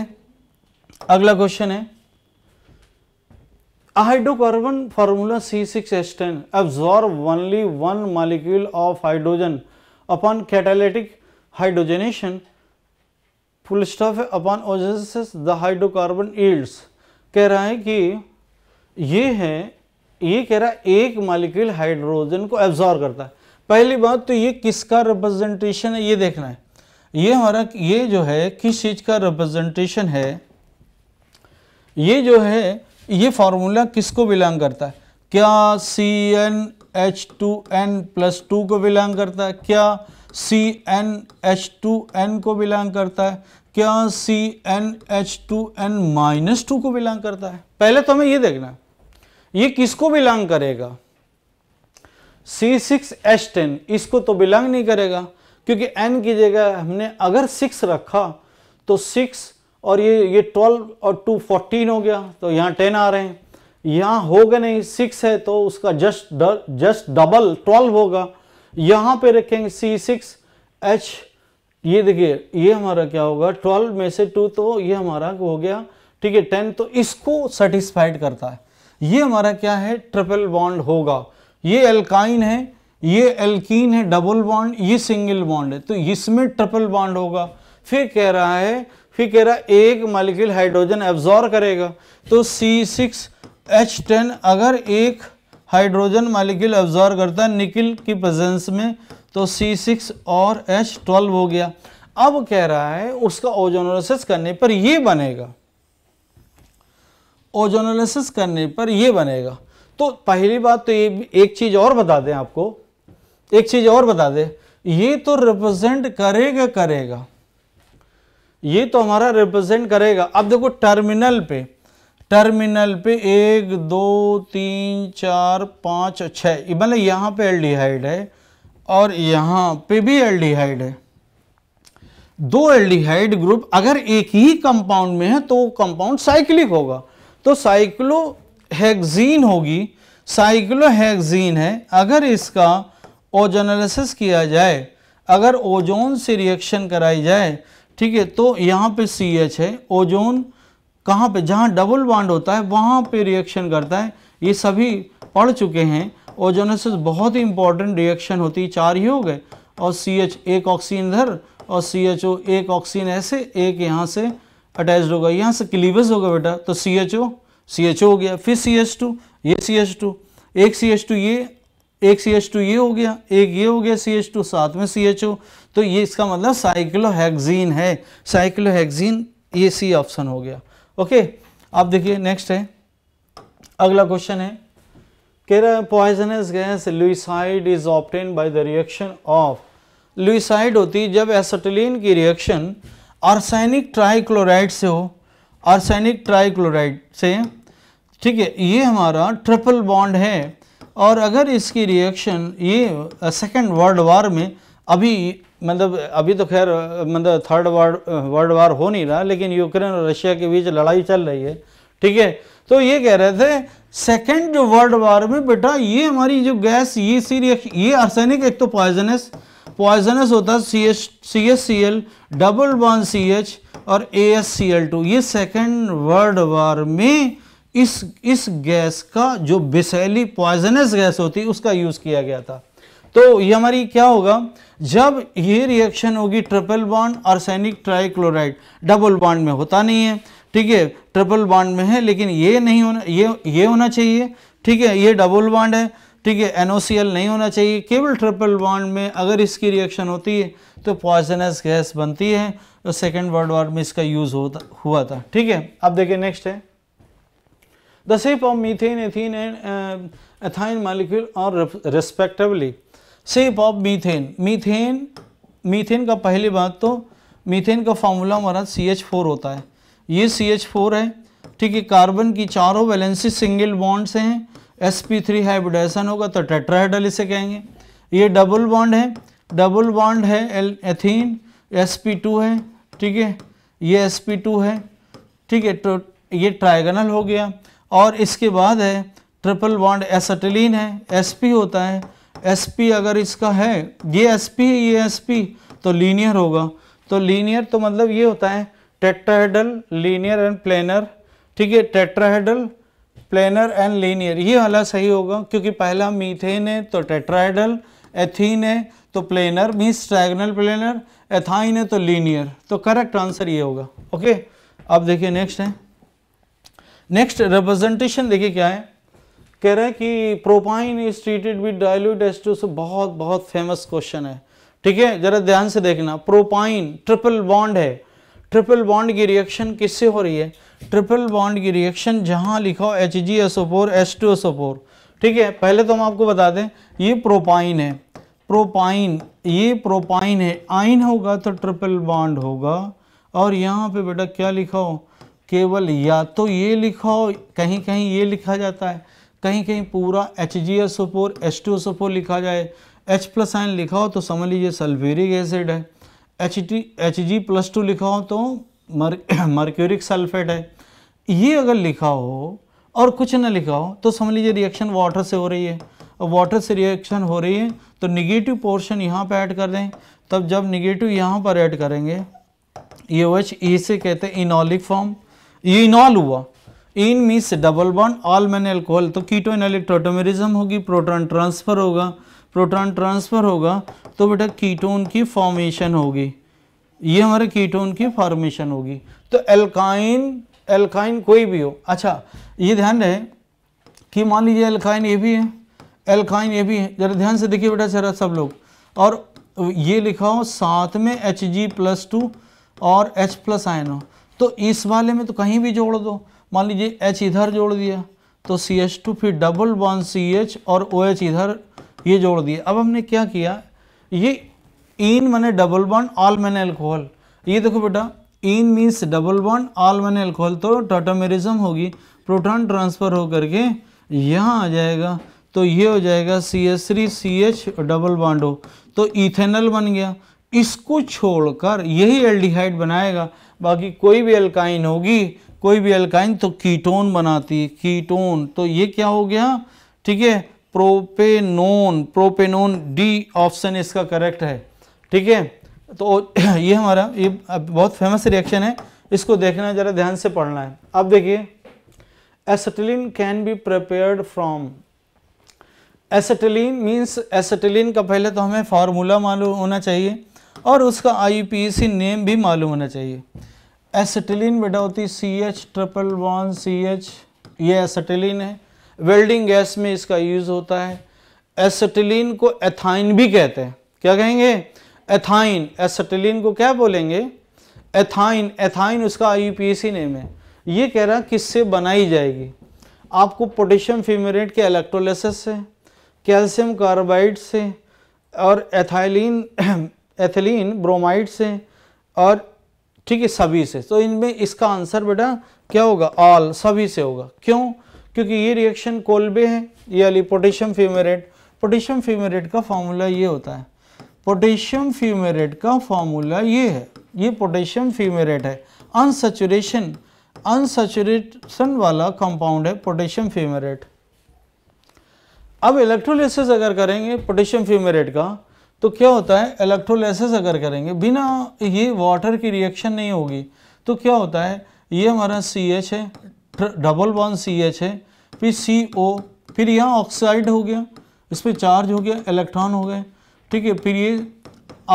Speaker 1: अगला क्वेश्चन है A hydrocarbon formula C6H10 absorb only one molecule of hydrogen upon catalytic hydrogenation full stop upon oxygenases the hydrocarbon yields कह रहा है कि ये है ये कह रहा है एक मालिक्यूल हाइड्रोजन को एब्जॉर्व करता है पहली बात तो ये किसका रिप्रेजेंटेशन है ये देखना है ये हमारा ये जो है किस चीज़ का रिप्रेजेंटेशन है ये जो है ये फार्मूला किसको बिलोंग करता है क्या C N H two N plus two को बिलोंग करता है क्या C N H two N को बिलोंग करता है क्या C N H two N minus two को बिलोंग करता है पहले तो हमें ये देखना है ये किसको बिलोंग करेगा सी सिक्स एच टेन इसको तो बिलोंग नहीं करेगा क्योंकि एन की जगह हमने अगर सिक्स रखा तो सिक्स और ये ये ट्वेल्व और टू फोर्टीन हो गया तो यहाँ टेन आ रहे हैं यहाँ होगा नहीं सिक्स है तो उसका जस्ट जस्ट डबल ट्वेल्व होगा यहाँ पे रखेंगे सी सिक्स एच ये देखिए ये हमारा क्या होगा ट्वेल्व में से टू तो ये हमारा हो गया ठीक है टेन तो इसको सेटिस्फाइड करता है ये हमारा क्या है ट्रिपल बॉन्ड होगा ये एल्काइन है ये एल्कीन है डबल बॉन्ड ये सिंगल बॉन्ड है तो इसमें ट्रिपल बॉन्ड होगा फिर कह रहा है फिर कह रहा है एक मालिक्यूल हाइड्रोजन एब्जॉर्व करेगा तो सी सिक्स एच टेन अगर एक हाइड्रोजन मालिक्यूल एब्जॉर्व करता है निकिल की प्रेजेंस में तो सी सिक्स और एच ट्वेल्व हो गया अब कह रहा है उसका ओजोनोलिसिस करने पर ये बनेगा ओजोनोलिसिस करने पर ये बनेगा तो पहली बात तो ये एक चीज़ और बता दें आपको एक चीज़ और बता दें ये तो रिप्रेजेंट करेगा करेगा ये तो हमारा रिप्रेजेंट करेगा अब देखो टर्मिनल पे टर्मिनल पे एक दो तीन चार पाँच छः मतलब यहाँ पे एल्डिहाइड है और यहाँ पे भी एल्डिहाइड है दो एल्डिहाइड ग्रुप अगर एक ही कंपाउंड में है तो कंपाउंड साइक्लिक होगा तो साइक्लो हैगजीन होगी साइक्लोहेक्जीन है अगर इसका ओजोनालिसिस किया जाए अगर ओजोन से रिएक्शन कराई जाए ठीक है तो यहाँ पे सी एच है ओजोन कहाँ पे जहाँ डबल बॉन्ड होता है वहाँ पे रिएक्शन करता है ये सभी पढ़ चुके हैं ओजोनेसिस बहुत ही इंपॉर्टेंट रिएक्शन होती है चार ही हो गए और सी एच एक ऑक्सीजन इधर और सी एच ओ एक ऑक्सीजन ऐसे एक यहाँ से अटैच होगा यहाँ से क्लीवेज होगा बेटा तो C H O C H O हो गया फिर सी एच टू ये सी एच टू एक सी एच टू ये एक सी एच टू ये हो गया एक ये हो गया सी एच टू साथ में सी एच ओ तो ये इसका मतलब साइक्लोहेक्जीन है साइक्लोहेक्जीन ये सी ऑप्शन हो गया ओके आप देखिए नेक्स्ट है अगला क्वेश्चन है कह रहा है poisonous gas lewisite is obtained by the reaction of lewisite होती जब एसटलिन की रिएक्शन आर्सैनिक ट्राईक्लोराइड से हो आर्सैनिक ट्राईक्लोराइड से ठीक है ये हमारा ट्रिपल बॉन्ड है और अगर इसकी रिएक्शन ये सेकेंड वर्ल्ड वार में अभी मतलब अभी तो खैर मतलब थर्ड वर्ल्ड वर्ल्ड वार हो नहीं रहा लेकिन यूक्रेन और रशिया के बीच लड़ाई चल रही है ठीक है तो ये कह रहे थे सेकेंड जो वर्ल्ड वार में बेटा ये हमारी जो गैस ये सीरी ये आर्सेनिक एक तो पॉइजनस पॉइजनस होता है C H C S C L double one C H और A S C L two ये सेकेंड वर्ल्ड वार में इस इस गैस का जो बिसैली पॉइजनस गैस होती उसका यूज़ किया गया था तो ये हमारी क्या होगा जब ये रिएक्शन होगी ट्रिपल बॉन्ड और सैनिक ट्राइक्लोराइड डबल बॉन्ड में होता नहीं है ठीक है ट्रिपल बॉन्ड में है लेकिन ये नहीं होना ये ये होना चाहिए ठीक है ये डबल बॉन्ड है ठीक है एनओसीएल नहीं होना चाहिए केवल ट्रिपल बॉन्ड में अगर इसकी रिएक्शन होती है तो पॉइजनस गैस बनती है तो सेकेंड वर्ल्ड वॉर में इसका यूज होता हुआ था ठीक है अब देखिए नेक्स्ट है the shape of methane ethene and ethyne molecule और respectively shape of methane methane methane का पहली बात तो मीथेन का फॉर्मूला हमारा सी एच फोर होता है ये सी एच फोर है ठीक है कार्बन की चारों वैलेंसी सिंगल बॉन्ड से हैं एस पी थ्री हाइब्रिडाइसन होगा तो टेट्राहेड्रल इसे कहेंगे ये डबल बॉन्ड है डबल बॉन्ड है L ethene S P two है ठीक है ये एस पी टू है ठीक है तो ये ट्राइगनल हो गया और इसके बाद है ट्रिपल बॉन्ड एसटिलीन है एस पी होता है sp अगर इसका है ये sp ये sp तो लीनियर होगा तो लीनियर तो मतलब ये होता है टेट्राहेडल लीनियर एंड प्लेनर ठीक है टेट्राहेडल प्लेनर एंड लीनियर ये वाला सही होगा क्योंकि पहला मीथेन है तो टेट्राहेडल एथीन है तो planar means trigonal planar ethyne है तो लीनियर तो करेक्ट आंसर ये होगा ओके अब देखिए नेक्स्ट है नेक्स्ट रिप्रेजेंटेशन देखिए क्या है कह रहे हैं कि propyne is treated with dilute S two बहुत बहुत फेमस क्वेश्चन है ठीक है जरा ध्यान से देखना प्रोपाइन ट्रिपल बॉन्ड है ट्रिपल बॉन्ड की रिएक्शन किससे हो रही है ट्रिपल बॉन्ड की रिएक्शन जहां लिखा एच जी एस टू ठीक है पहले तो हम आपको बता दें ये प्रोपाइन है प्रोपाइन ये प्रोपाइन है आइन होगा तो ट्रिपल बॉन्ड होगा और यहाँ पे बेटा क्या लिखा हो केवल या तो ये लिखा हो कहीं कहीं ये लिखा जाता है कहीं कहीं पूरा H G S O four H two S O four लिखा जाए एच प्लस आयन लिखा हो तो समझ लीजिए सल्फ्यूरिक एसिड है H T H G plus two लिखा हो तो मर मर्क्यूरिक [coughs] सल्फेट है ये अगर लिखा हो और कुछ ना लिखा हो तो समझ लीजिए रिएक्शन वाटर से हो रही है और वाटर से रिएक्शन हो रही है तो निगेटिव पोर्शन यहाँ पर ऐड कर दें तब जब निगेटिव यहाँ पर ऐड करेंगे ये एच ई e से कहते हैं इनॉलिक फॉर्म ये इनॉल हुआ en means double bond ol means alcohol तो कीटोन इलेक्ट्रोटोमेरिज्म होगी प्रोटॉन ट्रांसफ़र होगा प्रोटॉन ट्रांसफ़र होगा तो बेटा कीटोन की फॉर्मेशन होगी ये हमारे कीटोन की फॉर्मेशन होगी तो एल्काइन एल्काइन कोई भी हो अच्छा ये ध्यान रहे कि मान लीजिए एल्काइन ये भी है एल्काइन ये भी है जरा ध्यान से देखिए बेटा जरा सब लोग और ये लिखा हो साथ में एच जी प्लस टू और एच प्लस आयन हो तो इस वाले में तो कहीं भी जोड़ दो मान लीजिए एच इधर जोड़ दिया तो सी एच टू फिर डबल वन सी एच और ओ OH एच इधर ये जोड़ दिया अब हमने क्या किया ये इन मैंने डबल वन ऑल मैंने एल्कोहल ये देखो बेटा en means double one ol मैंने एल्कोहल तो टाटामेरिज्म होगी प्रोटॉन ट्रांसफ़र हो करके यहाँ आ जाएगा तो ये हो जाएगा C S three C H double bond हो तो इथेनल बन गया इसको छोड़कर यही एल्डिहाइड बनाएगा बाकी कोई भी अल्काइन होगी कोई भी एल्काइन तो कीटोन बनाती है कीटोन तो ये क्या हो गया ठीक है प्रोपेनोन प्रोपेनोन डी ऑप्शन इसका करेक्ट है ठीक है तो [clears throat] ये हमारा ये बहुत फेमस रिएक्शन है इसको देखना ज़रा ध्यान से पढ़ना है अब देखिए acetylene can be prepared from acetylene means acetylene का पहले तो हमें फार्मूला मालूम होना चाहिए और उसका आई नेम भी मालूम होना चाहिए एसटिलीन बेटा होती C H triple one C H ये एसटिलीन है वेल्डिंग गैस में इसका यूज़ होता है एसटिलीन को एथाइन भी कहते हैं क्या कहेंगे एथाइन एसटिलीन को क्या बोलेंगे एथाइन एथाइन उसका आई नेम है ये कह रहा किससे बनाई जाएगी आपको पोटेशियम फ्यूमरेट के इलेक्ट्रोलिसिस से कैल्शियम कार्बाइड से और एथाइलिन [clears throat] एथिलीन ब्रोमाइड से और ठीक है सभी से तो इनमें इसका आंसर बेटा क्या होगा ऑल सभी से होगा क्यों क्योंकि ये रिएक्शन कोल्बे है ये अली पोटेशियम फ्यूमेरेट पोटेशियम फ्यूमेरेट का फॉर्मूला ये होता है पोटेशियम फ्यूमेरेट का फॉर्मूला ये है ये पोटेशियम फ्यूमेरेट है अनसेचुरेशन अनसेचुरेशन वाला कंपाउंड है पोटेशियम फ्यूमेरेट अब इलेक्ट्रोलिसिस अगर करेंगे पोटेशियम फ्यूमेरेट का तो क्या होता है इलेक्ट्रोलाइसिस अगर करेंगे बिना ये वाटर की रिएक्शन नहीं होगी तो क्या होता है ये हमारा सी एच है डबल वन सी एच है फिर सी ओ फिर यहाँ ऑक्साइड हो गया इस पर चार्ज हो गया इलेक्ट्रॉन हो गए ठीक है फिर ये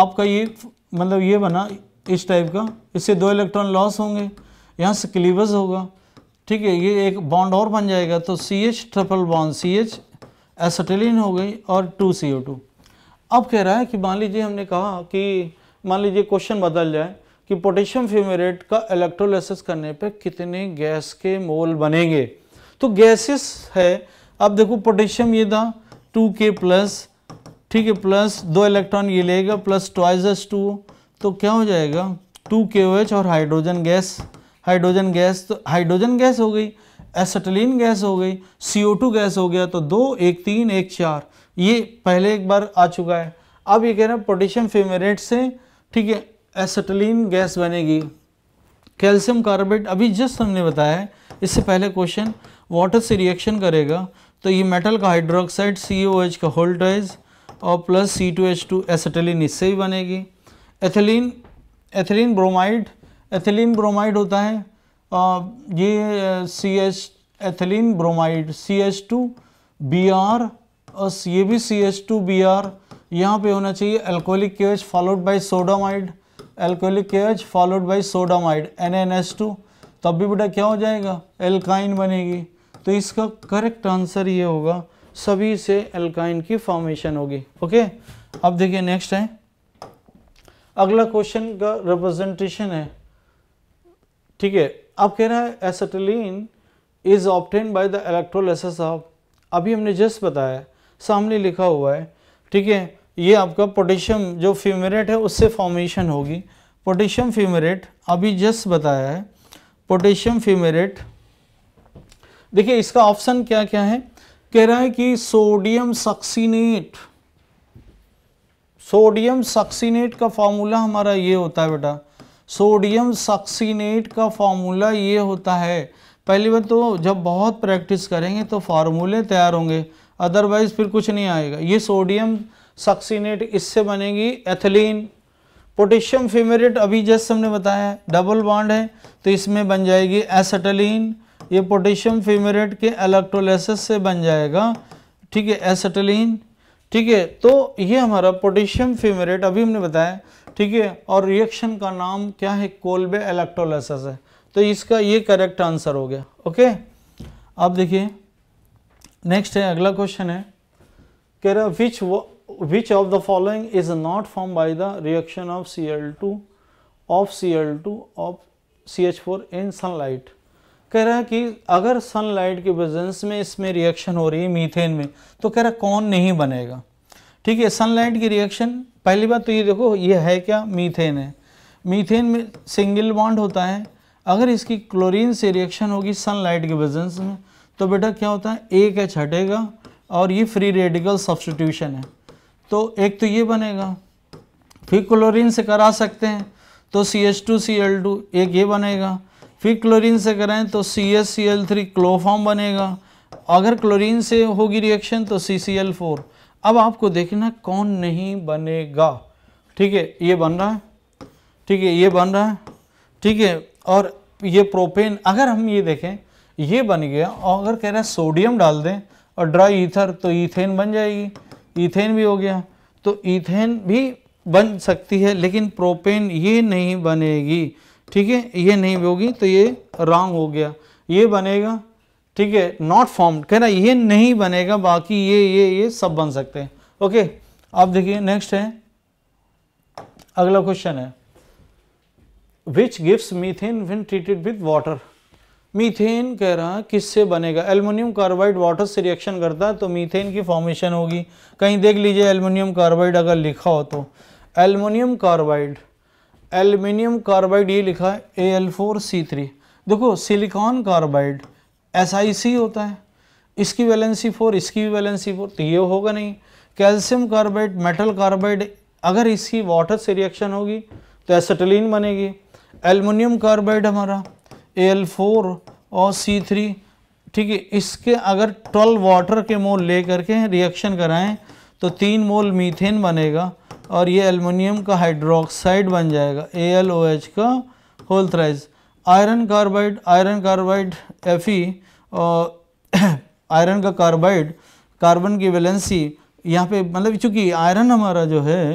Speaker 1: आपका ये मतलब ये बना इस टाइप का इससे दो इलेक्ट्रॉन लॉस होंगे यहाँ से क्लीवस होगा ठीक है ये एक बॉन्ड और बन जाएगा तो C H triple bond C H acetylene हो गई और टू सी ओ टू अब कह रहा है कि मान लीजिए हमने कहा कि मान लीजिए क्वेश्चन बदल जाए कि पोटेशियम फ्यूमेरेट का इलेक्ट्रोलाइसिस करने पर कितने गैस के मोल बनेंगे तो गैसेस है अब देखो पोटेशियम ये था टू के प्लस ठीक है प्लस दो इलेक्ट्रॉन ये लेगा प्लस ट्वाइज एस टू तो क्या हो जाएगा टू के ओ एच और हाइड्रोजन गैस हाइड्रोजन गैस तो हाइड्रोजन गैस हो गई एसटलिन गैस हो गई सी ओ टू गैस हो गया तो दो एक तीन एक चार ये पहले एक बार आ चुका है अब ये कह रहे हैं पोटेशियम फेमेरेट से ठीक है एसटलिन गैस बनेगी कैल्शियम कार्बेट अभी जस्ट हमने बताया है इससे पहले क्वेश्चन वाटर से रिएक्शन करेगा तो ये मेटल का हाइड्रोक्साइड सी ओ एच का होल्टाइज और plus C two H two acetylene इससे ही बनेगी ethylene ethylene bromide ethylene bromide होता है आ, ये C H ethylene bromide C H two B R और ये भी C H two B R यहाँ पर होना चाहिए alcoholic H followed by sodamide alcoholic H followed by sodamide N N S two तब भी बेटा क्या हो जाएगा एल्काइन बनेगी तो इसका करेक्ट आंसर ये होगा सभी से एल्काइन की फॉर्मेशन होगी ओके अब देखिए नेक्स्ट है अगला क्वेश्चन का रिप्रेजेंटेशन है ठीक है अब कह रहा है acetylene is obtained by the electrolysis of अभी हमने जस्ट बताया सामने लिखा हुआ है ठीक है ये आपका पोटेशियम जो फ्यूमरेट है उससे फॉर्मेशन होगी पोटेशियम फ्यूमरेट अभी जस्ट बताया है पोटेशियम फ्यूमरेट देखिए इसका ऑप्शन क्या क्या है कह रहा है कि सोडियम सक्सीनेट सोडियम सक्सीनेट का फॉर्मूला हमारा ये होता है बेटा सोडियम सक्सीनेट का फॉर्मूला ये होता है पहली बार तो जब बहुत प्रैक्टिस करेंगे तो फार्मूले तैयार होंगे अदरवाइज़ फिर कुछ नहीं आएगा ये सोडियम सक्सीनेट इससे बनेगी एथिलीन पोटेशियम फेमेरेट अभी जैसे हमने बताया है डबल बॉन्ड है तो इसमें बन जाएगी एसटलिन ये पोटेशियम फेमेरेट के इलेक्ट्रोलाइसिस से बन जाएगा ठीक है एसटलिन ठीक है तो ये हमारा पोटेशियम फेमेरेट अभी हमने बताया ठीक है और रिएक्शन का नाम क्या है कोल्बे इलेक्ट्रोलाइसिस है तो इसका ये करेक्ट आंसर हो गया ओके आप देखिए नेक्स्ट है अगला क्वेश्चन है कह रहा which which of the following is not form by the reaction of C L two of C L two of C H four in sunlight कह रहा है कि अगर सनलाइट की प्रेजेंस में इसमें रिएक्शन हो रही है मीथेन में तो कह रहा कौन नहीं बनेगा ठीक है सनलाइट की रिएक्शन पहली बात तो ये देखो ये है क्या मीथेन है मीथेन में सिंगल बॉन्ड होता है अगर इसकी क्लोरीन से रिएक्शन होगी सनलाइट के प्रेजेंस में तो बेटा क्या होता है एक एच हटेगा और ये फ्री रेडिकल सब्सटीट्यूशन है तो एक तो ये बनेगा फिर क्लोरीन से करा सकते हैं तो C H two C L two एक ये बनेगा फिर क्लोरीन से कराएं तो C S C L three chloroform बनेगा अगर क्लोरीन से होगी रिएक्शन तो सी सी एल फोर अब आपको देखना कौन नहीं बनेगा ठीक है ये बन रहा है ठीक है ये बन रहा है ठीक है और ये प्रोपेन अगर हम ये देखें ये बन गया और अगर कह रहे हैं सोडियम डाल दें और ड्राई ईथर तो ईथेन बन जाएगी ईथेन भी हो गया तो ईथेन भी बन सकती है लेकिन प्रोपेन ये नहीं बनेगी ठीक है ये नहीं होगी तो ये रॉन्ग हो गया ये बनेगा ठीक है नॉट फॉर्म कह रहा ये नहीं बनेगा बाकी ये ये ये सब बन सकते हैं ओके आप देखिए नेक्स्ट है अगला क्वेश्चन है which gives methane when treated with water methane कह रहा किससे बनेगा एल्युमिनियम कार्बाइड वाटर से रिएक्शन करता है तो मीथेन की फॉर्मेशन होगी कहीं देख लीजिए एल्युमिनियम कार्बाइड अगर लिखा हो तो एल्युमिनियम कार्बाइड एल्युमिनियम कार्बाइड ये लिखा है A L four C three देखो silicon carbide S I C होता है इसकी वैलेंसी फोर इसकी भी वैलेंसी फोर तो ये होगा नहीं कैल्शियम कार्बाइड मेटल कार्बाइड अगर इसकी वाटर से रिएक्शन होगी तो एसटलिन बनेगी एल्युमिनियम कार्बाइड हमारा एल फोर और सी थ्री ठीक है इसके अगर 12 वाटर के मोल ले करके रिएक्शन कराएं तो तीन मोल मीथेन बनेगा और ये एलमिनियम का हाइड्रोक्साइड बन जाएगा ए एल ओ एच का whole thrice iron carbide iron carbide F E और आयरन [coughs] का कार्बाइड कार्बन की वैलेंसी यहाँ पे मतलब चूँकि आयरन हमारा जो है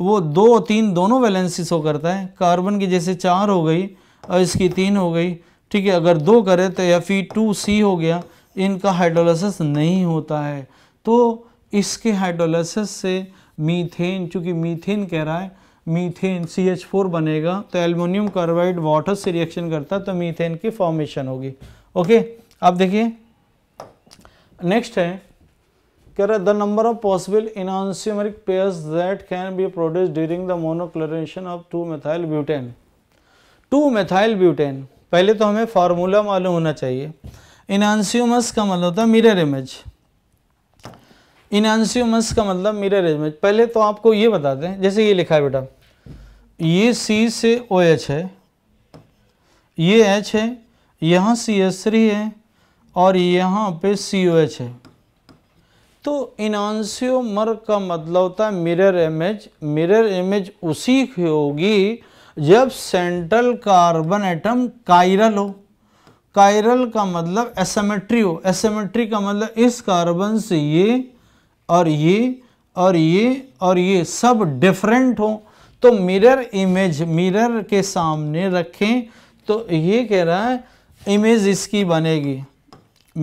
Speaker 1: वो दो तीन दोनों वैलेंसी शो करता है कार्बन की जैसे चार हो गई और इसकी तीन हो गई ठीक है अगर दो करें तो एफ ई टू सी हो गया इनका हाइड्रोलाइसिस नहीं होता है तो इसके हाइड्रोलाइसिस से मीथेन चूँकि मीथेन कह रहा है मीथेन सी एच फोर बनेगा तो एल्युमिनियम कार्बाइड वाटर से रिएक्शन करता तो मीथेन की फॉर्मेशन होगी ओके अब देखिए नेक्स्ट है कह रहा है the number of possible enantiomeric pairs that can be produce during the monochlorination of two methyl butane two methyl butane पहले तो हमें फार्मूला मालूम होना चाहिए इनानसियोमस का मतलब होता है मिरर इमेज इनानसियोमस का मतलब मिरर इमेज पहले तो आपको ये बता दें जैसे ये लिखा है बेटा ये सी से ओ एच है ये एच है यहाँ सी एस थ्री है और यहाँ पे सी ओ एच है तो इनानसियोमर का मतलब होता है मिरर इमेज मिरर इमेज उसी की होगी जब सेंट्रल कार्बन एटम कायरल हो कायरल का मतलब एसेमेट्री हो एसेमेट्री का मतलब इस कार्बन से ये और ये और ये और ये सब डिफरेंट हो तो मिरर इमेज मिरर के सामने रखें तो ये कह रहा है इमेज इसकी बनेगी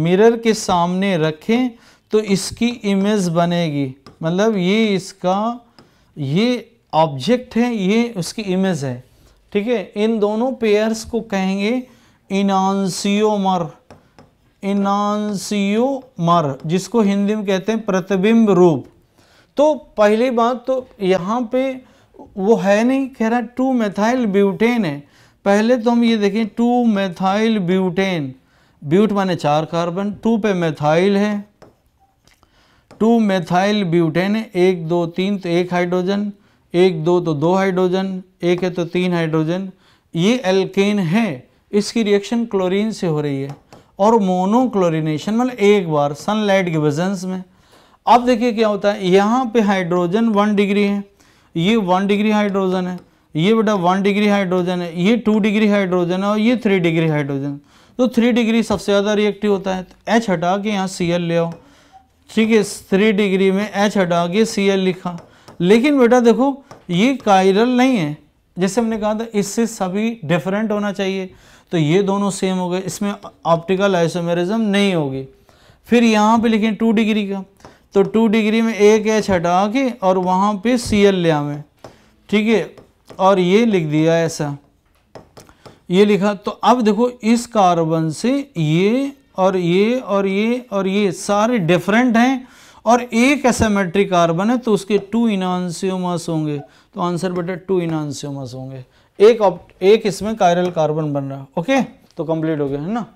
Speaker 1: मिरर के सामने रखें तो इसकी इमेज बनेगी मतलब ये इसका ये ऑब्जेक्ट है ये उसकी इमेज है ठीक है इन दोनों पेयर्स को कहेंगे इनान्सियोमर इनान्सियोमर जिसको हिंदी में कहते हैं प्रतिबिंब रूप तो पहली बात तो यहाँ पे वो है नहीं कह रहा टू मेथाइल ब्यूटेन है पहले तो हम ये देखें टू मेथाइल ब्यूटेन ब्यूट माने चार कार्बन टू पे मेथाइल है टू मेथाइल ब्यूटेन है एक दो तीन तो एक हाइड्रोजन एक दो तो दो हाइड्रोजन एक है तो तीन हाइड्रोजन ये एल्केन है इसकी रिएक्शन क्लोरीन से हो रही है और मोनोक्लोरिनेशन मतलब एक बार सनलाइट के वजन में अब देखिए क्या होता है यहाँ पे हाइड्रोजन वन डिग्री है ये वन डिग्री हाइड्रोजन है ये बेटा वन डिग्री हाइड्रोजन है ये टू डिग्री हाइड्रोजन है और ये थ्री डिग्री हाइड्रोजन तो थ्री डिग्री सबसे ज़्यादा रिएक्टिव होता है तो एच हटा के यहाँ सी एल ले आओ ठीक है थ्री डिग्री में एच हटा के सी एल लिखा लेकिन बेटा देखो ये कायरल नहीं है जैसे हमने कहा था इससे सभी डिफरेंट होना चाहिए तो ये दोनों सेम हो गए इसमें ऑप्टिकल आइसोमेरिज्म नहीं होगी फिर यहाँ पे लिखें टू डिग्री का तो टू डिग्री में एक एच हटा के और वहाँ पे सी एल ले आवें ठीक है और ये लिख दिया ऐसा ये लिखा तो अब देखो इस कार्बन से ये और ये और ये और ये सारे डिफरेंट हैं और एक मेट्रिक कार्बन है तो उसके टू इनानसियोमास होंगे तो आंसर बेटा टू इनानसियोमास होंगे एक एक इसमें कायरल कार्बन बन रहा है ओके तो कंप्लीट हो गया है ना